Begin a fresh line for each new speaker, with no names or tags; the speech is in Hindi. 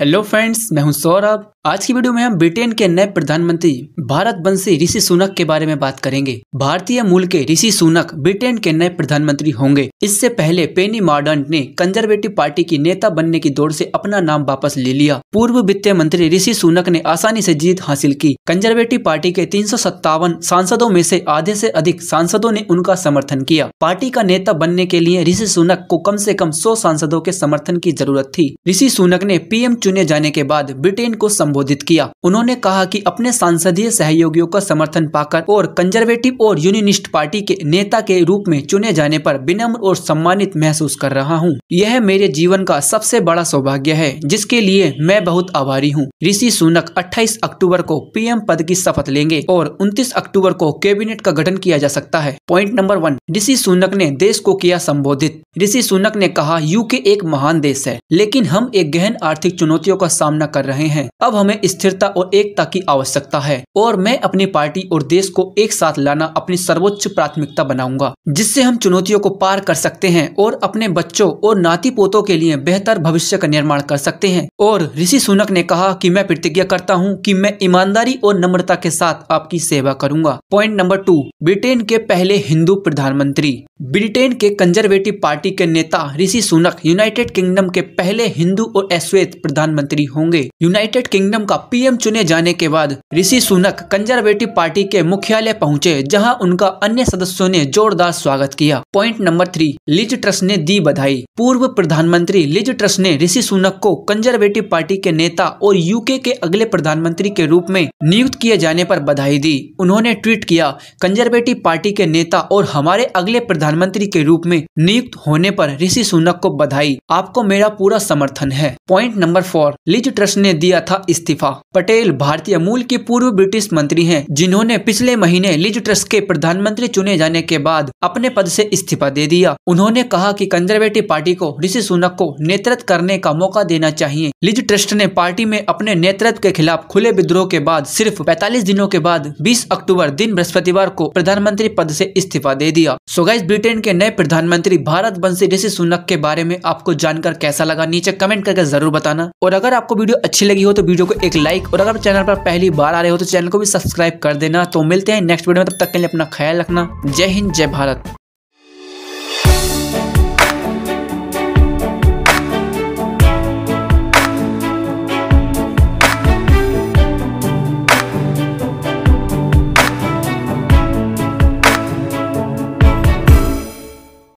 हेलो फ्रेंड्स मैं हूं सौरभ आज की वीडियो में हम ब्रिटेन के नए प्रधानमंत्री भारत बंसी ऋषि सुनक के बारे में बात करेंगे भारतीय मूल के ऋषि सुनक ब्रिटेन के नए प्रधानमंत्री होंगे इससे पहले पेनी मार्डन ने कंजर्वेटिव पार्टी की नेता बनने की दौड़ से अपना नाम वापस ले लिया पूर्व वित्त मंत्री ऋषि सुनक ने आसानी ऐसी जीत हासिल की कंजर्वेटिव पार्टी के तीन सांसदों में ऐसी आधे ऐसी अधिक सांसदों ने उनका समर्थन किया पार्टी का नेता बनने के लिए ऋषि सुनक को कम ऐसी कम सौ सांसदों के समर्थन की जरूरत थी ऋषि सुनक ने पी चुने जाने के बाद ब्रिटेन को संबोधित किया उन्होंने कहा कि अपने सांसदीय सहयोगियों का समर्थन पाकर और कंजर्वेटिव और यूनिनिस्ट पार्टी के नेता के रूप में चुने जाने पर विनम्र और सम्मानित महसूस कर रहा हूँ यह मेरे जीवन का सबसे बड़ा सौभाग्य है जिसके लिए मैं बहुत आभारी हूँ ऋषि सुनक अट्ठाईस अक्टूबर को पी पद की शपथ लेंगे और उनतीस अक्टूबर को कैबिनेट का गठन किया जा सकता है point number one Rishi Sunak ने देश को किया संबोधित ऋषि सुनक ने कहा यूके एक महान देश है लेकिन हम एक गहन आर्थिक चुनौतियों का सामना कर रहे हैं अब हमें स्थिरता और एकता की आवश्यकता है और मैं अपनी पार्टी और देश को एक साथ लाना अपनी सर्वोच्च प्राथमिकता बनाऊंगा जिससे हम चुनौतियों को पार कर सकते हैं और अपने बच्चों और नाती पोतों के लिए बेहतर भविष्य का निर्माण कर सकते हैं और ऋषि सुनक ने कहा की मैं प्रतिज्ञा करता हूँ की मैं ईमानदारी और नम्रता के साथ आपकी सेवा करूंगा पॉइंट नंबर टू ब्रिटेन के पहले हिंदू प्रधानमंत्री ब्रिटेन के कंजर्वेटिव पार्टी पार्टी के नेता ऋषि सुनक यूनाइटेड किंगडम के पहले हिंदू और अश्वेत प्रधानमंत्री होंगे यूनाइटेड किंगडम का पीएम चुने जाने के बाद ऋषि सुनक कंजर्वेटिव पार्टी के मुख्यालय पहुंचे जहां उनका अन्य सदस्यों ने जोरदार स्वागत किया point number three Liz Truss ने दी बधाई पूर्व प्रधानमंत्री लिज ट्रस्ट ने ऋषि सुनक को कंजर्वेटिव पार्टी के नेता और यूके के अगले प्रधानमंत्री के रूप में नियुक्त किए जाने पर बधाई दी उन्होंने ट्वीट किया कंजर्वेटिव पार्टी के नेता और हमारे अगले प्रधानमंत्री के रूप में नियुक्त होने होने पर ऋषि सुनक को बधाई आपको मेरा पूरा समर्थन है point number four Liz Truss ने दिया था इस्तीफा पटेल भारतीय मूल के पूर्व ब्रिटिश मंत्री हैं जिन्होंने पिछले महीने लिज ट्रस्ट के प्रधानमंत्री चुने जाने के बाद अपने पद से इस्तीफा दे दिया उन्होंने कहा कि कंजर्वेटिव पार्टी को ऋषि सुनक को नेतृत्व करने का मौका देना चाहिए लिज ट्रस्ट ने पार्टी में अपने नेतृत्व के खिलाफ खुले विद्रोह के बाद सिर्फ पैतालीस दिनों के बाद बीस अक्टूबर दिन बृहस्पतिवार को प्रधानमंत्री पद ऐसी इस्तीफा दे दिया सोगैस ब्रिटेन के नए प्रधानमंत्री भारत बंसी सुनक के बारे में आपको जानकर कैसा लगा नीचे कमेंट करके जरूर बताना और अगर आपको वीडियो अच्छी लगी हो तो वीडियो को एक लाइक और अगर चैनल पर पहली बार आ रहे हो तो चैनल को भी सब्सक्राइब कर देना तो मिलते हैं नेक्स्ट वीडियो में तब तक के लिए अपना ख्याल रखना जय हिंद जय भारत